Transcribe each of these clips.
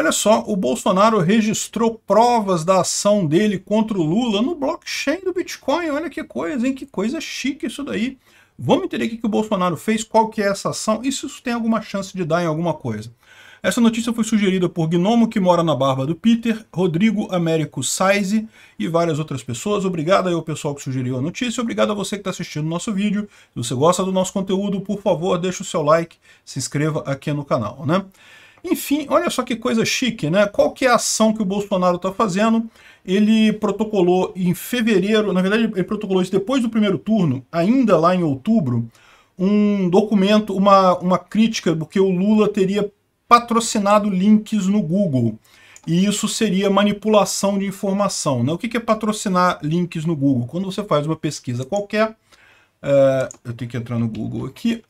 Olha só, o Bolsonaro registrou provas da ação dele contra o Lula no blockchain do Bitcoin. Olha que coisa, hein? Que coisa chique isso daí. Vamos entender o que, o Bolsonaro fez, qual que é essa ação e se isso tem alguma chance de dar em alguma coisa. Essa notícia foi sugerida por Gnomo, que mora na barba do Peter, Rodrigo Américo Saize e várias outras pessoas. Obrigado aí ao pessoal que sugeriu a notícia. Obrigado a você que está assistindo o nosso vídeo. Se você gosta do nosso conteúdo, por favor, deixa o seu like, se inscreva aqui no canal, né? Enfim, olha só que coisa chique, né? Qual que é a ação que o Bolsonaro está fazendo? Ele protocolou em fevereiro, na verdade ele protocolou depois do primeiro turno, ainda lá em outubro, um documento, uma, uma crítica, porque o Lula teria patrocinado links no Google. E isso seria manipulação de informação. Né? O que é patrocinar links no Google? Quando você faz uma pesquisa qualquer, eh, eu tenho que entrar no Google aqui,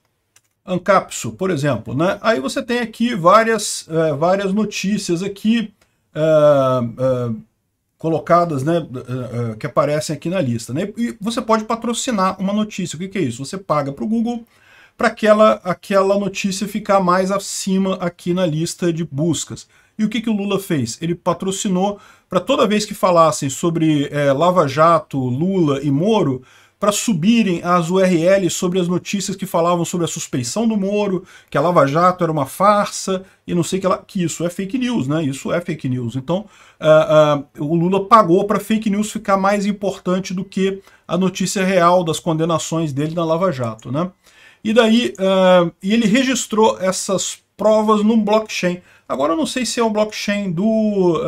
Ancapsu, por exemplo. Né? Aí você tem aqui várias, é, várias notícias aqui é, é colocadas, né, é, é, que aparecem aqui na lista. Né? E você pode patrocinar uma notícia. O que, que é isso? Você paga para o Google para aquela, aquela notícia ficar mais acima aqui na lista de buscas. E o que, que o Lula fez? Ele patrocinou para toda vez que falassem sobre é, Lava Jato, Lula e Moro, para subirem as URLs sobre as notícias que falavam sobre a suspeição do Moro, que a Lava Jato era uma farsa e não sei que, ela, que isso é fake news, né? Isso é fake news. Então, uh, uh, o Lula pagou para fake news ficar mais importante do que a notícia real das condenações dele na Lava Jato, né? E daí, uh, e ele registrou essas provas num blockchain. Agora eu não sei se é um blockchain do,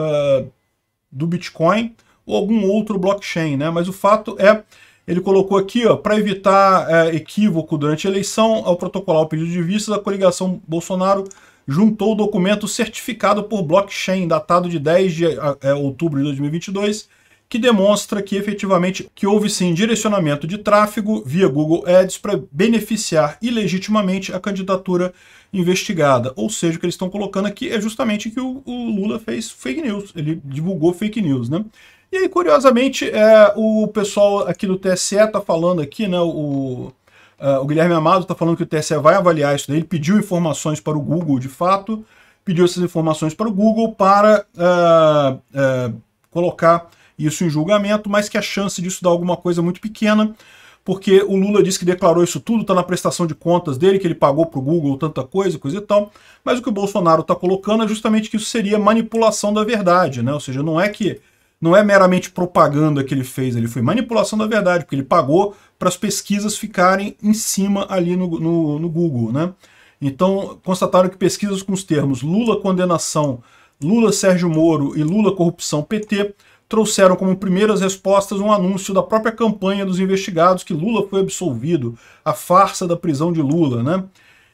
do Bitcoin ou algum outro blockchain, né? Mas o fato é ele colocou aqui, ó, para evitar é, equívoco durante a eleição, ao protocolar o pedido de vistas, a coligação Bolsonaro juntou o documento certificado por blockchain, datado de 10 de é, outubro de 2022, que demonstra que efetivamente que houve sim direcionamento de tráfego via Google Ads para beneficiar ilegitimamente a candidatura investigada. Ou seja, o que eles estão colocando aqui é justamente que o, o Lula fez fake news, ele divulgou fake news, né? E aí, curiosamente, é, o pessoal aqui do TSE está falando aqui, né? O, é, o Guilherme Amado está falando que o TSE vai avaliar isso daí. Ele pediu informações para o Google, de fato, pediu essas informações para o Google para é, é, colocar isso em julgamento, mas que a chance disso dar alguma coisa muito pequena, porque o Lula disse que declarou isso tudo, está na prestação de contas dele, que ele pagou para o Google tanta coisa, coisa e tal, mas o que o Bolsonaro está colocando é justamente que isso seria manipulação da verdade, né? Ou seja, não é que não é meramente propaganda que ele fez, ele foi manipulação da verdade, porque ele pagou para as pesquisas ficarem em cima ali no, no, no Google. Né? Então, constataram que pesquisas com os termos Lula condenação, Lula Sérgio Moro e Lula corrupção PT trouxeram como primeiras respostas um anúncio da própria campanha dos investigados que Lula foi absolvido, a farsa da prisão de Lula, né?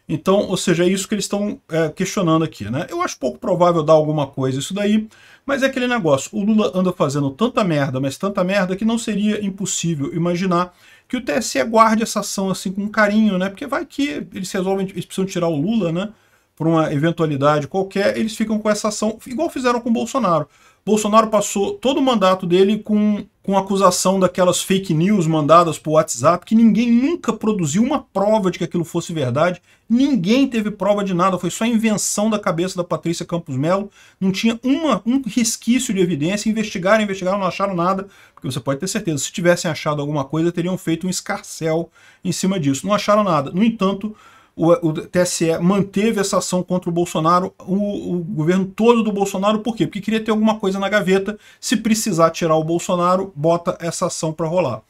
Então, ou seja, é isso que eles estão é, questionando aqui, né? Eu acho pouco provável dar alguma coisa isso daí, mas é aquele negócio, o Lula anda fazendo tanta merda, mas tanta merda, que não seria impossível imaginar que o TSE guarde essa ação assim com carinho, né? Porque vai que eles resolvem, eles precisam tirar o Lula, né? Por uma eventualidade qualquer, eles ficam com essa ação, igual fizeram com o Bolsonaro. Bolsonaro passou todo o mandato dele com com acusação daquelas fake news mandadas por WhatsApp, que ninguém nunca produziu uma prova de que aquilo fosse verdade, ninguém teve prova de nada, foi só invenção da cabeça da Patrícia Campos Melo, não tinha uma, um resquício de evidência, investigaram, investigaram, não acharam nada, porque você pode ter certeza, se tivessem achado alguma coisa, teriam feito um escarcel em cima disso, não acharam nada. No entanto, o, o, TSE manteve essa ação contra o Bolsonaro, o, o, governo todo do Bolsonaro, por quê? Porque queria ter alguma coisa na gaveta, se precisar tirar o Bolsonaro, bota essa ação para rolar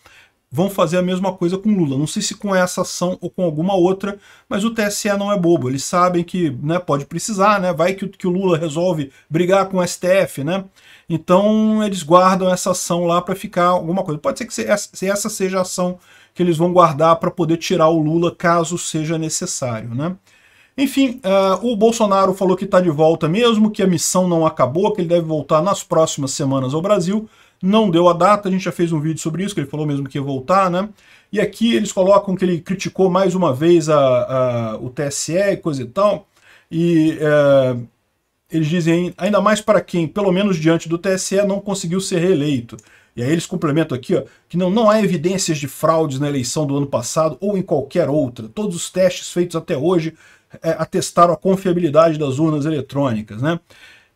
vão fazer a mesma coisa com Lula. Não sei se com essa ação ou com alguma outra, mas o TSE não é bobo. Eles sabem que né, pode precisar, né? Vai que, que o Lula resolve brigar com o STF, né? Então eles guardam essa ação lá para ficar alguma coisa. Pode ser que se essa, se essa seja a ação que eles vão guardar para poder tirar o Lula caso seja necessário, né? Enfim, uh, o Bolsonaro falou que está de volta mesmo, que a missão não acabou, que ele deve voltar nas próximas semanas ao Brasil, não deu a data, a gente já fez um vídeo sobre isso, que ele falou mesmo que ia voltar, né? E aqui eles colocam que ele criticou mais uma vez a, a o TSE e coisa e tal, e é, eles dizem, ainda mais para quem, pelo menos diante do TSE, não conseguiu ser reeleito. E aí eles complementam aqui ó, que não, não há evidências de fraudes na eleição do ano passado ou em qualquer outra. Todos os testes feitos até hoje é, atestaram a confiabilidade das urnas eletrônicas. Né?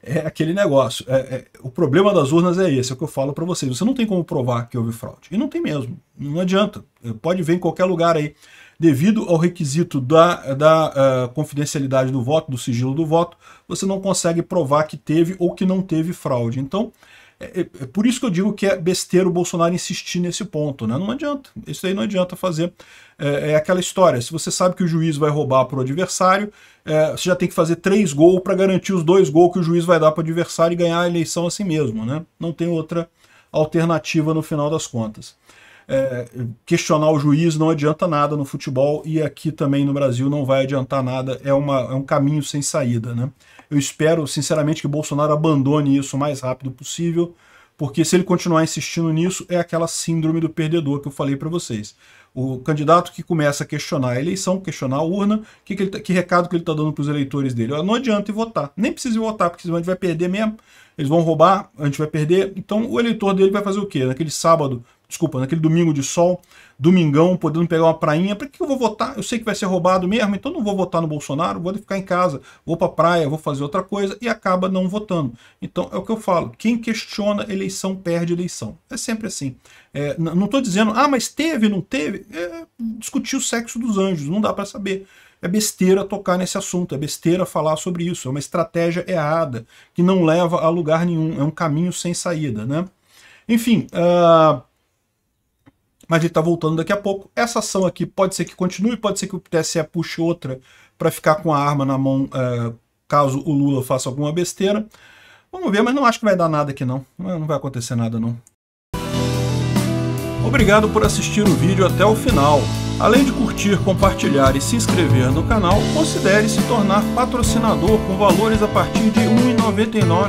é aquele negócio. É, é, o problema das urnas é esse, é o que eu falo para vocês. Você não tem como provar que houve fraude. E não tem mesmo. Não adianta. É, pode ver em qualquer lugar aí. Devido ao requisito da, da uh, confidencialidade do voto, do sigilo do voto, você não consegue provar que teve ou que não teve fraude. Então, é, é, é, por isso que eu digo que é besteira o Bolsonaro insistir nesse ponto, né? Não adianta, isso aí não adianta fazer. É, é aquela história, se você sabe que o juiz vai roubar para o adversário, é, você já tem que fazer três gols para garantir os dois gols que o juiz vai dar para o adversário e ganhar a eleição assim mesmo, né? Não tem outra alternativa no final das contas é, questionar o juiz não adianta nada no futebol e aqui também no Brasil não vai adiantar nada, é, uma, é um caminho sem saída. Né? Eu espero, sinceramente, que Bolsonaro abandone isso o mais rápido possível, porque se ele continuar insistindo nisso, é aquela síndrome do perdedor que eu falei para vocês. O candidato que começa a questionar a eleição, questionar a urna, que, que, tá, que recado que ele está dando para os eleitores dele? Não adianta ir votar, nem precisa ir votar, porque senão a gente vai perder mesmo, eles vão roubar, a gente vai perder. Então o eleitor dele vai fazer o quê? Naquele sábado, desculpa, naquele domingo de sol, domingão, podendo pegar uma prainha, para que eu vou votar? Eu sei que vai ser roubado mesmo, então não vou votar no Bolsonaro, vou ficar em casa, vou para praia, vou fazer outra coisa e acaba não votando. Então é o que eu falo, quem questiona eleição perde eleição. É sempre assim. É, não estou dizendo, ah, mas teve, não teve? É, discutir o sexo dos anjos, não dá para saber. É besteira tocar nesse assunto, é besteira falar sobre isso, é uma estratégia errada, que não leva a lugar nenhum, é um caminho sem saída, né? Enfim, uh, mas ele está voltando daqui a pouco. Essa ação aqui pode ser que continue, pode ser que o TSE puxe outra para ficar com a arma na mão uh, caso o Lula faça alguma besteira. Vamos ver, mas não acho que vai dar nada aqui não. É, não vai acontecer nada não. Obrigado por assistir o vídeo até o final. Além de curtir, compartilhar e se inscrever no canal, considere se tornar patrocinador com valores a partir de R$ 1,99